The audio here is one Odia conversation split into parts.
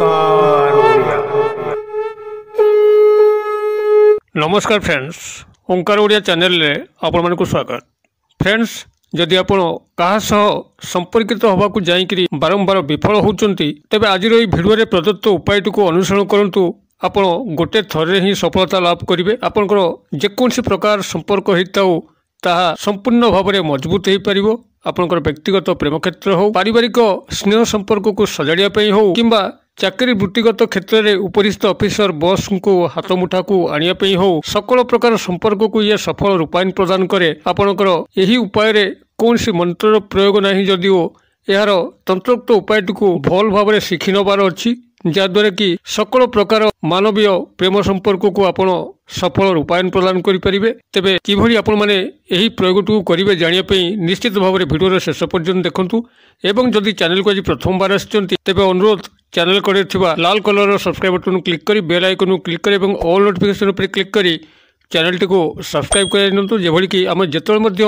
নমস্কার নমস্কার ফ্রেন্ডস ওঙ্কার ওড়িয়া চ্যানেলে আপনার স্বাগত ফ্রেন্ডস যদি আপনার কাহা সহ সম্পর্কিত হওয়া যাইকি বারম্বার বিফল হচ্ছেন তবে আজর এই ভিডিওরে প্রদত্ত উপায়টিকে অনুসরণ করতু আপনার গোটে থরে হি সফলতা লাভ করবে আপনার যেকোন প্রকার সম্পর্ক হয়ে থাকে তাহা সম্পূর্ণ ভাবে মজবুত হয়ে পার আপনার ব্যক্তিগত প্রেমক্ষেত্র হোক পারিবারিক স্নেহ সম্পর্ক সজাড়া হোক কিংবা ଚାକିରି ବୃତ୍ତିଗତ କ୍ଷେତ୍ରରେ ଉପରିସ୍ଥ ଅଫିସର ବସ୍ଙ୍କୁ ହାତମୁଠାକୁ ଆଣିବା ପାଇଁ ହେଉ ସକଳ ପ୍ରକାର ସମ୍ପର୍କକୁ ଇଏ ସଫଳ ରୂପାୟନ ପ୍ରଦାନ କରେ ଆପଣଙ୍କର ଏହି ଉପାୟରେ କୌଣସି ମନ୍ତ୍ରର ପ୍ରୟୋଗ ନାହିଁ ଯଦିଓ ଏହାର ତନ୍ତ୍ରୋକ୍ତ ଉପାୟଟିକୁ ଭଲ ଭାବରେ ଶିଖିନେବାର ଅଛି ଯାହାଦ୍ୱାରା କି ସକଳ ପ୍ରକାର ମାନବୀୟ ପ୍ରେମ ସମ୍ପର୍କକୁ ଆପଣ ସଫଳ ରୂପାୟନ ପ୍ରଦାନ କରିପାରିବେ ତେବେ କିଭଳି ଆପଣମାନେ ଏହି ପ୍ରୟୋଗଟିକୁ କରିବେ ଜାଣିବା ପାଇଁ ନିଶ୍ଚିତ ଭାବରେ ଭିଡ଼ିଓର ଶେଷ ପର୍ଯ୍ୟନ୍ତ ଦେଖନ୍ତୁ ଏବଂ ଯଦି ଚ୍ୟାନେଲକୁ ଆଜି ପ୍ରଥମବାର ଆସିଛନ୍ତି ତେବେ ଅନୁରୋଧ ଚ୍ୟାନେଲ କଡ଼ରେ ଥିବା ଲାଲ କଲରର ସବସ୍କ୍ରାଇବ୍ ବଟନକୁ କ୍ଲିକ୍ କରି ବେଲ୍ ଆଇକନକୁ କ୍ଲିକ୍ କରି ଏବଂ ଅଲ୍ ନୋଟିଫିକେସନ୍ ଉପରେ କ୍ଲିକ୍ କରି ଚ୍ୟାନେଲଟିକୁ ସବସ୍କ୍ରାଇବ୍ କରାଇ ନିଅନ୍ତୁ ଯେଭଳିକି ଆମେ ଯେତେବେଳେ ମଧ୍ୟ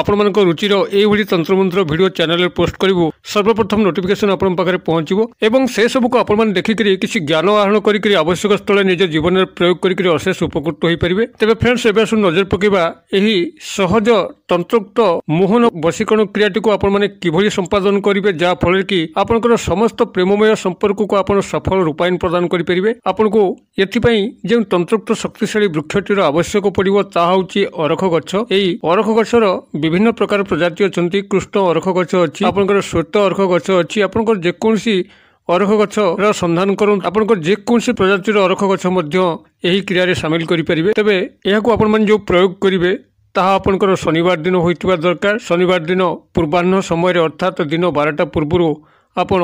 ଆପଣମାନଙ୍କ ରୁଚିର ଏଇଭଳି ତନ୍ତ୍ରମନ୍ତ୍ର ଭିଡ଼ିଓ ଚ୍ୟାନେଲରେ ପୋଷ୍ଟ କରିବୁ ସର୍ବପ୍ରଥମ ନୋଟିଫିକେସନ୍ ଆପଣଙ୍କ ପାଖରେ ପହଞ୍ଚିବ ଏବଂ ସେସବୁକୁ ଆପଣମାନେ ଦେଖିକରି କିଛି ଜ୍ଞାନ ଆହରଣ କରିକି ଆବଶ୍ୟକ ସ୍ଥଳେ ନିଜ ଜୀବନରେ ପ୍ରୟୋଗ କରିକି ଅଶେଷ ଉପକୃତ ହୋଇପାରିବେ ତେବେ ଫ୍ରେଣ୍ଡସ୍ ଏବେ ଆସୁ ନଜର ପକାଇବା ଏହି ସହଜ ତନ୍ତ୍ରୋକ୍ତ ମୋହନ ବଶୀକରଣ କ୍ରିୟାଟିକୁ ଆପଣମାନେ କିଭଳି ସମ୍ପାଦନ କରିବେ ଯାହାଫଳରେ କି ଆପଣଙ୍କର ସମସ୍ତ ପ୍ରେମମୟ ସମ୍ପର୍କକୁ ଆପଣ ସଫଳ ରୂପାୟନ ପ୍ରଦାନ କରିପାରିବେ ଆପଣଙ୍କୁ ଏଥିପାଇଁ ଯେଉଁ ତନ୍ତ୍ରୋକ୍ତ ଶକ୍ତିଶାଳୀ ବୃକ୍ଷଟିର ଆବଶ୍ୟକ ପଡ଼ିବ ତାହା ହେଉଛି ଅରଖ ଗଛ ଏହି ଅରଖ ଗଛର ବିଭିନ୍ନ ପ୍ରକାର ପ୍ରଜାତି ଅଛନ୍ତି କୃଷ୍ଣ ଅରଖ ଗଛ ଅଛି ଆପଣଙ୍କର ଶ୍ୱେତ ଅରଖ ଗଛ ଅଛି ଆପଣଙ୍କର ଯେକୌଣସି ଅରଖ ଗଛର ସନ୍ଧାନ କରନ୍ତୁ ଆପଣଙ୍କର ଯେକୌଣସି ପ୍ରଜାତିର ଅରଖ ଗଛ ମଧ୍ୟ ଏହି କ୍ରିୟାରେ ସାମିଲ କରିପାରିବେ ତେବେ ଏହାକୁ ଆପଣମାନେ ଯେଉଁ ପ୍ରୟୋଗ କରିବେ ତାହା ଆପଣଙ୍କର ଶନିବାର ଦିନ ହୋଇଥିବା ଦରକାର ଶନିବାର ଦିନ ପୂର୍ବାହ୍ନ ସମୟରେ ଅର୍ଥାତ୍ ଦିନ ବାରଟା ପୂର୍ବରୁ ଆପଣ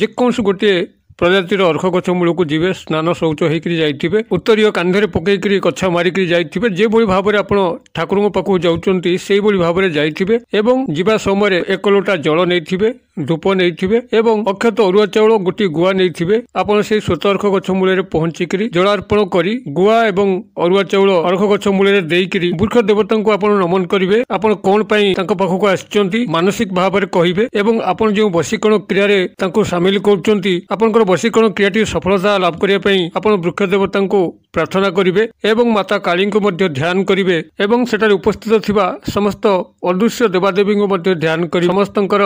ଯେକୌଣସି ଗୋଟିଏ ପ୍ରଜାତିର ଅର୍ଖ ଗଛ ମୂଳକୁ ଯିବେ ସ୍ନାନ ଶୌଚ ହେଇକରି ଯାଇଥିବେ ଉତ୍ତରୀୟ କାନ୍ଧରେ ପକେଇକରି ଗଛ ମାରିକରି ଯାଇଥିବେ ଯେଭଳି ଭାବରେ ଆପଣ ଠାକୁରଙ୍କ ପାଖକୁ ଯାଉଛନ୍ତି ସେଇଭଳି ଭାବରେ ଯାଇଥିବେ ଏବଂ ଯିବା ସମୟରେ ଏକ ଲୋଟା ଜଳ ନେଇଥିବେ ଧୂପ ନେଇଥିବେ ଏବଂ ଅକ୍ଷତ ଅରୁଆ ଚାଉଳ ଗୋଟିଏ ଗୁଆ ନେଇଥିବେ ଆପଣ ସେହି ସ୍ୱତଃ ଅର୍ଖ ଗଛ ମୂଳରେ ପହଞ୍ଚିକରି ଜଳ ଅର୍ପଣ କରି ଗୁଆ ଏବଂ ଅରୁଆ ଚାଉଳ ଅର୍ଖ ଗଛ ମୂଳରେ ଦେଇକରି ବୃକ୍ଷ ଦେବତାଙ୍କୁ ଆପଣ ନମନ କରିବେ ଆପଣ କ'ଣ ପାଇଁ ତାଙ୍କ ପାଖକୁ ଆସିଛନ୍ତି ମାନସିକ ଭାବରେ କହିବେ ଏବଂ ଆପଣ ଯେଉଁ ବସିକରଣ କ୍ରିୟାରେ ତାଙ୍କୁ ସାମିଲ କରୁଛନ୍ତି ଆପଣଙ୍କର ବସିକରଣ କ୍ରିୟାଟି ସଫଳତା ଲାଭ କରିବା ପାଇଁ ଆପଣ ବୃକ୍ଷ ଦେବତାଙ୍କୁ ପ୍ରାର୍ଥନା କରିବେ ଏବଂ ମାତା କାଳୀଙ୍କୁ ମଧ୍ୟ ଧ୍ୟାନ କରିବେ ଏବଂ ସେଠାରେ ଉପସ୍ଥିତ ଥିବା ସମସ୍ତ ଅଦୃଶ୍ୟ ଦେବାଦେବୀଙ୍କୁ ମଧ୍ୟ ଧ୍ୟାନ କରି ସମସ୍ତଙ୍କର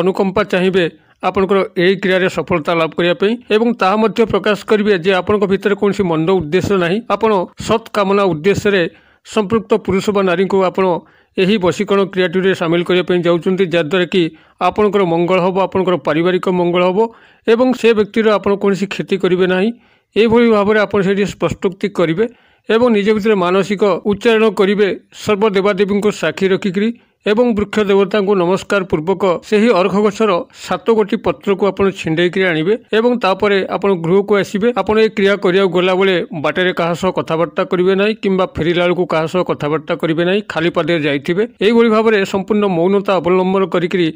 ଅନୁକମ୍ପା ଚାହିଁବେ ଆପଣଙ୍କର ଏହି କ୍ରିୟାରେ ସଫଳତା ଲାଭ କରିବା ପାଇଁ ଏବଂ ତାହା ମଧ୍ୟ ପ୍ରକାଶ କରିବେ ଯେ ଆପଣଙ୍କ ଭିତରେ କୌଣସି ମନ୍ଦ ଉଦ୍ଦେଶ୍ୟ ନାହିଁ ଆପଣ ସତ୍ କାମନା ଉଦ୍ଦେଶ୍ୟରେ ସମ୍ପୃକ୍ତ ପୁରୁଷ ବା ନାରୀଙ୍କୁ ଆପଣ ଏହି ବଶିକରଣ କ୍ରିୟାଟିରେ ସାମିଲ କରିବା ପାଇଁ ଯାଉଛନ୍ତି ଯାହାଦ୍ୱାରା କି ଆପଣଙ୍କର ମଙ୍ଗଳ ହେବ ଆପଣଙ୍କର ପାରିବାରିକ ମଙ୍ଗଳ ହେବ ଏବଂ ସେ ବ୍ୟକ୍ତିର ଆପଣ କୌଣସି କ୍ଷତି କରିବେ ନାହିଁ ଏହିଭଳି ଭାବରେ ଆପଣ ସେଇଠି ସ୍ପଷ୍ଟୋକ୍ତି କରିବେ ଏବଂ ନିଜ ଭିତରେ ମାନସିକ ଉଚ୍ଚାରଣ କରିବେ ସର୍ବଦେବାଦେବୀଙ୍କୁ ସାକ୍ଷୀ ରଖିକରି ଏବଂ ବୃକ୍ଷ ଦେବତାଙ୍କୁ ନମସ୍କାର ପୂର୍ବକ ସେହି ଅର୍ଘ ଗଛର ସାତ ଗୋଟି ପତ୍ରକୁ ଆପଣ ଛିଣ୍ଡେଇକରି ଆଣିବେ ଏବଂ ତାପରେ ଆପଣ ଗୃହକୁ ଆସିବେ ଆପଣ ଏ କ୍ରିୟା କରିବାକୁ ଗଲାବେଳେ ବାଟରେ କାହା ସହ କଥାବାର୍ତ୍ତା କରିବେ ନାହିଁ କିମ୍ବା ଫେରିଲା ବେଳକୁ କାହା ସହ କଥାବାର୍ତ୍ତା କରିବେ ନାହିଁ ଖାଲି ପାଦରେ ଯାଇଥିବେ ଏହିଭଳି ଭାବରେ ସମ୍ପୂର୍ଣ୍ଣ ମୌନତା ଅବଲମ୍ବନ କରିକି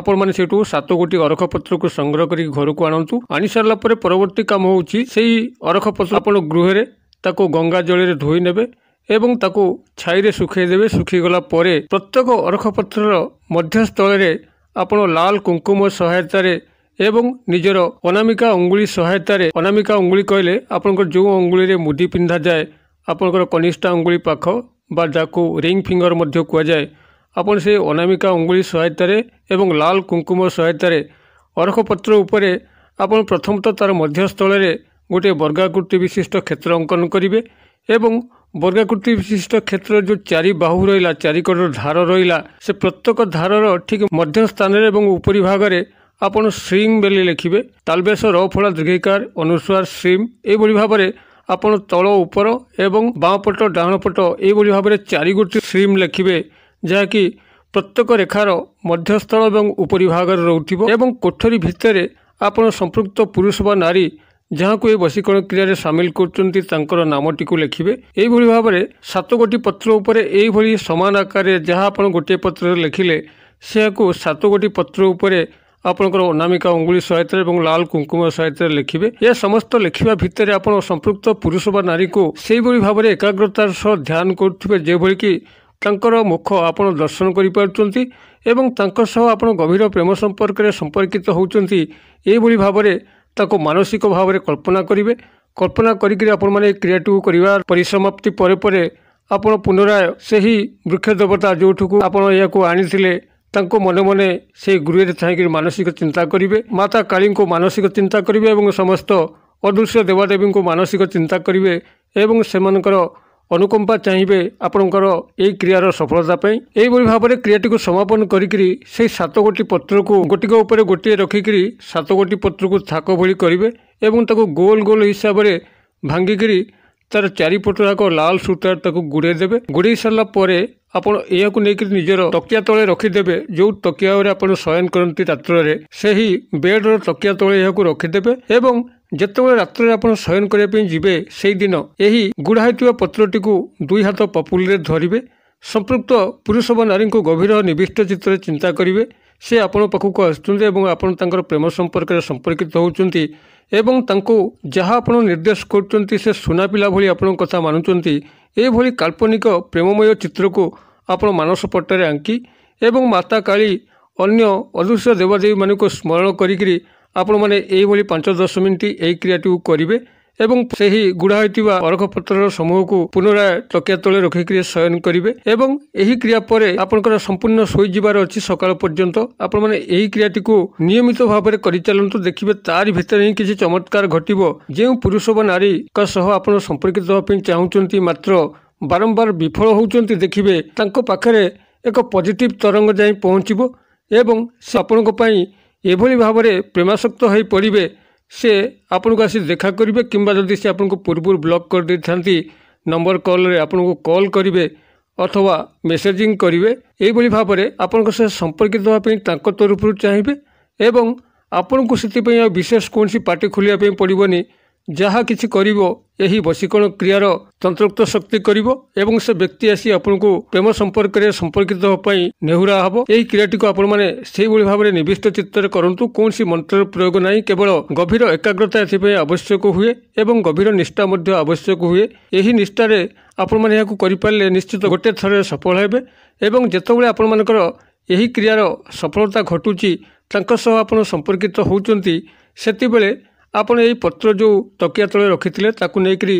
ଆପଣମାନେ ସେଇଠୁ ସାତ ଗୋଟି ଅରଖପତ୍ରକୁ ସଂଗ୍ରହ କରିକି ଘରକୁ ଆଣନ୍ତୁ ଆଣି ସାରିଲା ପରେ ପରବର୍ତ୍ତୀ କାମ ହେଉଛି ସେହି ଅରଖପତ୍ର ଆପଣ ଗୃହରେ ତାକୁ ଗଙ୍ଗା ଜଳରେ ଧୋଇ ନେବେ ଏବଂ ତାକୁ ଛାଇରେ ଶୁଖାଇ ଦେବେ ଶୁଖିଗଲା ପରେ ପ୍ରତ୍ୟେକ ଅରଖପତ୍ରର ମଧ୍ୟସ୍ଥଳରେ ଆପଣ ଲାଲ କୁଙ୍କୁମ ସହାୟତାରେ ଏବଂ ନିଜର ଅନାମିକା ଅଙ୍ଗୁଳି ସହାୟତାରେ ଅନାମିକା ଅଙ୍ଗୁଳି କହିଲେ ଆପଣଙ୍କର ଯେଉଁ ଅଙ୍ଗୁଳିରେ ମୁଦି ପିନ୍ଧାଯାଏ ଆପଣଙ୍କର କନିଷ୍ଠା ଅଙ୍ଗୁଳି ପାଖ ବା ଯାହାକୁ ରିଙ୍ଗ ଫିଙ୍ଗର ମଧ୍ୟ କୁହାଯାଏ ଆପଣ ସେ ଅନାମିକା ଅଙ୍ଗୁଳି ସହାୟତାରେ ଏବଂ ଲାଲ କୁଙ୍କୁମ ସହାୟତାରେ ଅରଖପତ୍ର ଉପରେ ଆପଣ ପ୍ରଥମତଃ ତା'ର ମଧ୍ୟସ୍ଥଳରେ ଗୋଟିଏ ବର୍ଗାକୃତି ବିଶିଷ୍ଟ କ୍ଷେତ୍ର ଅଙ୍କନ କରିବେ ଏବଂ ବର୍ଗାକୃତି ବିଶିଷ୍ଟ କ୍ଷେତ୍ରରେ ଯେଉଁ ଚାରି ବାହୁ ରହିଲା ଚାରିକଡ଼ର ଧାର ରହିଲା ସେ ପ୍ରତ୍ୟେକ ଧାରର ଠିକ୍ ମଧ୍ୟ ସ୍ଥାନରେ ଏବଂ ଉପରି ଭାଗରେ ଆପଣ ଶ୍ରୀଂ ବୋଲି ଲେଖିବେ ତାଲବେଶ ର ଦୀର୍ଘିକାର ଅନୁସ୍ୱାର ଶ୍ରୀମ୍ ଏଇଭଳି ଭାବରେ ଆପଣ ତଳ ଉପର ଏବଂ ବାଁ ପଟ ଡାହାଣ ପଟ ଏଇଭଳି ଭାବରେ ଚାରିଗୋଟି ଶ୍ରୀମ୍ ଲେଖିବେ ଯାହାକି ପ୍ରତ୍ୟେକ ରେଖାର ମଧ୍ୟସ୍ଥଳ ଏବଂ ଉପରି ଭାଗରେ ରହୁଥିବ ଏବଂ କୋଠରୀ ଭିତରେ ଆପଣ ସମ୍ପୃକ୍ତ ପୁରୁଷ ବା ନାରୀ ଯାହାକୁ ଏହି ବଶୀକରଣ କ୍ରିୟାରେ ସାମିଲ କରୁଛନ୍ତି ତାଙ୍କର ନାମଟିକୁ ଲେଖିବେ ଏହିଭଳି ଭାବରେ ସାତ ଗୋଟି ପତ୍ର ଉପରେ ଏହିଭଳି ସମାନ ଆକାରରେ ଯାହା ଆପଣ ଗୋଟିଏ ପତ୍ରରେ ଲେଖିଲେ ସେହାକୁ ସାତଗୋଟି ପତ୍ର ଉପରେ ଆପଣଙ୍କର ଅନାମିକା ଅଙ୍ଗୁଳି ସହାୟତାରେ ଏବଂ ଲାଲ କୁଙ୍କୁମ ସହାୟତାରେ ଲେଖିବେ ଏହା ସମସ୍ତ ଲେଖିବା ଭିତରେ ଆପଣ ସମ୍ପୃକ୍ତ ପୁରୁଷ ବା ନାରୀକୁ ସେହିଭଳି ଭାବରେ ଏକାଗ୍ରତାର ସହ ଧ୍ୟାନ କରୁଥିବେ ଯେଭଳିକି ତାଙ୍କର ମୁଖ ଆପଣ ଦର୍ଶନ କରିପାରୁଛନ୍ତି ଏବଂ ତାଙ୍କ ସହ ଆପଣ ଗଭୀର ପ୍ରେମ ସମ୍ପର୍କରେ ସମ୍ପର୍କିତ ହେଉଛନ୍ତି ଏହିଭଳି ଭାବରେ ତାକୁ ମାନସିକ ଭାବରେ କଳ୍ପନା କରିବେ କଳ୍ପନା କରିକିରି ଆପଣମାନେ ଏଇ କ୍ରିୟାଟିକୁ କରିବା ପରିସମାପ୍ତି ପରେ ପରେ ଆପଣ ପୁନରାୟ ସେହି ବୃକ୍ଷ ଦେବତା ଯେଉଁଠିକୁ ଆପଣ ଏହାକୁ ଆଣିଥିଲେ ତାଙ୍କ ମନେ ମନେ ସେହି ଗୃହରେ ଥାଇକିରି ମାନସିକ ଚିନ୍ତା କରିବେ ମାତା କାଳୀଙ୍କୁ ମାନସିକ ଚିନ୍ତା କରିବେ ଏବଂ ସମସ୍ତ ଅଦୃଶ୍ୟ ଦେବାଦେବୀଙ୍କୁ ମାନସିକ ଚିନ୍ତା କରିବେ ଏବଂ ସେମାନଙ୍କର ଅନୁକମ୍ପା ଚାହିଁବେ ଆପଣଙ୍କର ଏହି କ୍ରିୟାର ସଫଳତା ପାଇଁ ଏହିଭଳି ଭାବରେ କ୍ରିୟାଟିକୁ ସମାପନ କରିକିରି ସେହି ସାତ ଗୋଟି ପତ୍ରକୁ ଗୋଟିକ ଉପରେ ଗୋଟିଏ ରଖିକିରି ସାତ ଗୋଟି ପତ୍ରକୁ ଥାକ ଭଳି କରିବେ ଏବଂ ତାକୁ ଗୋଲ ଗୋଲ ହିସାବରେ ଭାଙ୍ଗିକିରି ତାର ଚାରିପଟ ଯାକ ଲାଲ ସୂତାରେ ତାକୁ ଗୁଡ଼େଇ ଦେବେ ଗୁଡ଼େଇ ସାରିଲା ପରେ ଆପଣ ଏହାକୁ ନେଇକରି ନିଜର ତକିଆ ତଳେ ରଖିଦେବେ ଯେଉଁ ତକିଆ ଉପରେ ଆପଣ ଶୟନ କରନ୍ତି ରାତ୍ରରେ ସେହି ବେଡ଼୍ର ତକିଆ ତଳେ ଏହାକୁ ରଖିଦେବେ ଏବଂ ଯେତେବେଳେ ରାତ୍ରରେ ଆପଣ ଶୟନ କରିବା ପାଇଁ ଯିବେ ସେହିଦିନ ଏହି ଗୁଢ଼ା ହୋଇଥିବା ପତ୍ରଟିକୁ ଦୁଇ ହାତ ପପୁଲିରେ ଧରିବେ ସମ୍ପୃକ୍ତ ପୁରୁଷ ବା ନାରୀଙ୍କୁ ଗଭୀର ନିବିଷ୍ଟ ଚିତ୍ରରେ ଚିନ୍ତା କରିବେ ସେ ଆପଣଙ୍କ ପାଖକୁ ଆସୁଛନ୍ତି ଏବଂ ଆପଣ ତାଙ୍କର ପ୍ରେମ ସମ୍ପର୍କରେ ସମ୍ପର୍କିତ ହେଉଛନ୍ତି ଏବଂ ତାଙ୍କୁ ଯାହା ଆପଣ ନିର୍ଦ୍ଦେଶ କରୁଛନ୍ତି ସେ ସୁନା ପିଲା ଭଳି ଆପଣଙ୍କ କଥା ମାନୁଛନ୍ତି ଏଭଳି କାଳ୍ପନିକ ପ୍ରେମମୟ ଚିତ୍ରକୁ ଆପଣ ମାନସ ପଟରେ ଆଙ୍କି ଏବଂ ମାତା କାଳୀ ଅନ୍ୟ ଅଦୃଶ୍ୟ ଦେବାଦେବୀମାନଙ୍କୁ ସ୍ମରଣ କରିକିରି ଆପଣମାନେ ଏହିଭଳି ପାଞ୍ଚ ଦଶ ମିନିଟ୍ ଏହି କ୍ରିୟାଟିକୁ କରିବେ ଏବଂ ସେହି ଗୁଢ଼ା ହୋଇଥିବା ଅରଖପତ୍ରର ସମୂହକୁ ପୁନରାୟ ଟକିଆ ତଳେ ରଖିକରି ଶୟନ କରିବେ ଏବଂ ଏହି କ୍ରିୟା ପରେ ଆପଣଙ୍କର ସମ୍ପୂର୍ଣ୍ଣ ଶୋଇଯିବାର ଅଛି ସକାଳ ପର୍ଯ୍ୟନ୍ତ ଆପଣମାନେ ଏହି କ୍ରିୟାଟିକୁ ନିୟମିତ ଭାବରେ କରିଚାଲନ୍ତୁ ଦେଖିବେ ତାରି ଭିତରେ ହିଁ କିଛି ଚମତ୍କାର ଘଟିବ ଯେଉଁ ପୁରୁଷ ବା ନାରୀଙ୍କ ସହ ଆପଣ ସମ୍ପର୍କିତ ହେବା ପାଇଁ ଚାହୁଁଛନ୍ତି ମାତ୍ର ବାରମ୍ବାର ବିଫଳ ହେଉଛନ୍ତି ଦେଖିବେ ତାଙ୍କ ପାଖରେ ଏକ ପଜିଟିଭ୍ ତରଙ୍ଗ ଯାଇ ପହଞ୍ଚିବ ଏବଂ ସେ ଆପଣଙ୍କ ପାଇଁ ଏଭଳି ଭାବରେ ପ୍ରେମାସକ୍ତ ହୋଇ ପଡ଼ିବେ ସେ ଆପଣଙ୍କୁ ଆସି ଦେଖା କରିବେ କିମ୍ବା ଯଦି ସେ ଆପଣଙ୍କୁ ପୂର୍ବରୁ ବ୍ଲକ୍ କରିଦେଇଥାନ୍ତି ନମ୍ବର କଲ୍ରେ ଆପଣଙ୍କୁ କଲ୍ କରିବେ ଅଥବା ମେସେଜିଂ କରିବେ ଏହିଭଳି ଭାବରେ ଆପଣଙ୍କ ସହ ସମ୍ପର୍କିତ ହେବା ପାଇଁ ତାଙ୍କ ତରଫରୁ ଚାହିଁବେ ଏବଂ ଆପଣଙ୍କୁ ସେଥିପାଇଁ ଆଉ ବିଶେଷ କୌଣସି ପାର୍ଟି ଖୋଲିବା ପାଇଁ ପଡ଼ିବନି ଯାହା କିଛି କରିବ ଏହି ବଶୀକରଣ କ୍ରିୟାର ତନ୍ତ୍ରୋକ୍ତ ଶକ୍ତି କରିବ ଏବଂ ସେ ବ୍ୟକ୍ତି ଆସି ଆପଣଙ୍କୁ ପ୍ରେମ ସମ୍ପର୍କରେ ସମ୍ପର୍କିତ ହେବା ପାଇଁ ନେହୁରା ହେବ ଏହି କ୍ରିୟାଟିକୁ ଆପଣମାନେ ସେହିଭଳି ଭାବରେ ନିବିଷ୍ଟ ଚିତ୍ରରେ କରନ୍ତୁ କୌଣସି ମନ୍ତ୍ରର ପ୍ରୟୋଗ ନାହିଁ କେବଳ ଗଭୀର ଏକାଗ୍ରତା ଏଥିପାଇଁ ଆବଶ୍ୟକ ହୁଏ ଏବଂ ଗଭୀର ନିଷ୍ଠା ମଧ୍ୟ ଆବଶ୍ୟକ ହୁଏ ଏହି ନିଷ୍ଠାରେ ଆପଣମାନେ ଏହାକୁ କରିପାରିଲେ ନିଶ୍ଚିତ ଗୋଟିଏ ଥରରେ ସଫଳ ହେବେ ଏବଂ ଯେତେବେଳେ ଆପଣମାନଙ୍କର ଏହି କ୍ରିୟାର ସଫଳତା ଘଟୁଛି ତାଙ୍କ ସହ ଆପଣ ସମ୍ପର୍କିତ ହେଉଛନ୍ତି ସେତେବେଳେ ଆପଣ ଏହି ପତ୍ର ଯେଉଁ ତକିଆ ତଳେ ରଖିଥିଲେ ତାକୁ ନେଇକରି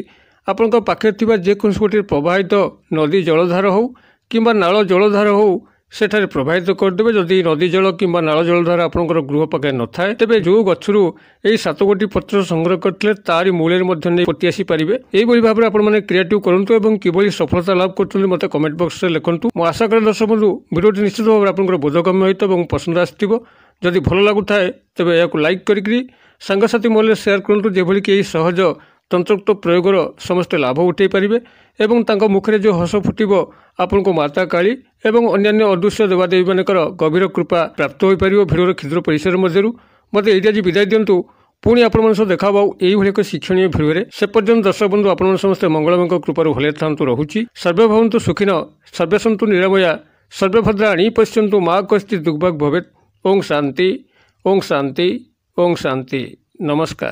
ଆପଣଙ୍କ ପାଖରେ ଥିବା ଯେକୌଣସି ଗୋଟିଏ ପ୍ରବାହିତ ନଦୀ ଜଳଧାର ହେଉ କିମ୍ବା ନାଳ ଜଳଧାର ହେଉ ସେଠାରେ ପ୍ରବାହିତ କରିଦେବେ ଯଦି ନଦୀ ଜଳ କିମ୍ବା ନାଳ ଜଳଧାର ଆପଣଙ୍କର ଗୃହ ପାଖରେ ନଥାଏ ତେବେ ଯେଉଁ ଗଛରୁ ଏହି ସାତ ଗୋଟି ପତ୍ର ସଂଗ୍ରହ କରିଥିଲେ ତାରି ମୂଳରେ ମଧ୍ୟ ନେଇ ପତି ଆସିପାରିବେ ଏହିଭଳି ଭାବରେ ଆପଣମାନେ କ୍ରିଏଟିଭ୍ କରନ୍ତୁ ଏବଂ କିଭଳି ସଫଳତା ଲାଭ କରୁଛନ୍ତି ମୋତେ କମେଣ୍ଟ ବକ୍ସରେ ଲେଖନ୍ତୁ ମୁଁ ଆଶା କରେ ଦର୍ଶକ ବନ୍ଧୁ ଭିଡ଼ିଓଟି ନିଶ୍ଚିତ ଭାବରେ ଆପଣଙ୍କର ବୋଧଗମ୍ୟ ହୋଇଥିବ ଏବଂ ପସନ୍ଦ ଆସିଥିବ ଯଦି ଭଲ ଲାଗୁଥାଏ ତେବେ ଏହାକୁ ଲାଇକ୍ କରିକି ସାଙ୍ଗସାଥି ମହଲରେ ସେୟାର କରନ୍ତୁ ଯେଭଳିକି ଏହି ସହଜ ତନ୍ତ୍ରୋକ୍ତ ପ୍ରୟୋଗର ସମସ୍ତେ ଲାଭ ଉଠାଇ ପାରିବେ ଏବଂ ତାଙ୍କ ମୁଖରେ ଯେଉଁ ହସ ଫୁଟିବ ଆପଣଙ୍କୁ ମାତା କାଳି ଏବଂ ଅନ୍ୟାନ୍ୟ ଅଦୃଶ୍ୟ ଦେବାଦେବୀମାନଙ୍କର ଗଭୀର କୃପା ପ୍ରାପ୍ତ ହୋଇପାରିବ ଭିଡ଼ର କ୍ଷୁଦ୍ର ପରିସର ମଧ୍ୟରୁ ମୋତେ ଏଇଟା ଆଜି ବିଦାୟ ଦିଅନ୍ତୁ ପୁଣି ଆପଣମାନଙ୍କ ସହ ଦେଖା ହେବ ଏଇଭଳି ଏକ ଶିକ୍ଷଣୀୟ ଭିଡ଼ରେ ସେ ପର୍ଯ୍ୟନ୍ତ ଦର୍ଶକ ବନ୍ଧୁ ଆପଣମାନେ ସମସ୍ତେ ମଙ୍ଗଳମୟଙ୍କ କୃପାରୁ ଭଲ ଥାନ୍ତୁ ରହୁଛି ସର୍ବଭବନ୍ତୁ ସୁଖୀନ ସର୍ବେସନ୍ତୁ ନିରାମୟା ସର୍ବଭଦ୍ରା ଆଣି ପଶିଛନ୍ତୁ ମା କସ୍ତି ଦୁଗ୍ଭାଗ ଭବେତ ଓଂ ଶାନ୍ତି ଓଂ ଶାନ୍ତି ओम शांति नमस्कार